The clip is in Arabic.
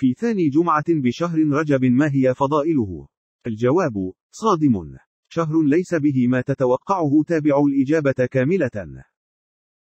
في ثاني جمعة بشهر رجب ما هي فضائله؟ الجواب صادم شهر ليس به ما تتوقعه تابع الإجابة كاملة